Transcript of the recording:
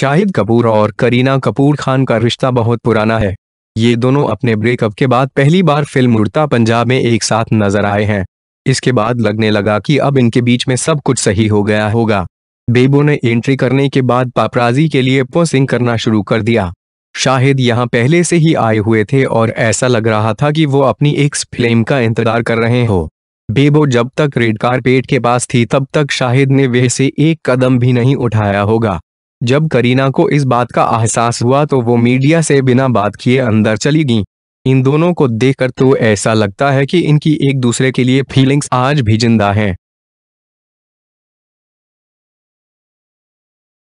शाहिद कपूर और करीना कपूर खान का रिश्ता बहुत पुराना है ये दोनों अपने ब्रेकअप के बाद पहली बार फिल्म उड़ता पंजाब में एक साथ नजर आए हैं इसके बाद लगने लगा कि अब इनके बीच में सब कुछ सही हो गया होगा बेबो ने एंट्री करने के बाद पापराजी के लिए पोसिंग करना शुरू कर दिया शाहिद यहाँ पहले से ही आए हुए थे और ऐसा लग रहा था कि वो अपनी एक फिल्म का इंतजार कर रहे हो बेबो जब तक रेड कारपेट के पास थी तब तक शाहिद ने वह से एक कदम भी नहीं उठाया होगा जब करीना को इस बात का एहसास हुआ तो वो मीडिया से बिना बात किए अंदर चली गईं इन दोनों को देखकर तो ऐसा लगता है कि इनकी एक दूसरे के लिए फीलिंग्स आज भी जिंदा हैं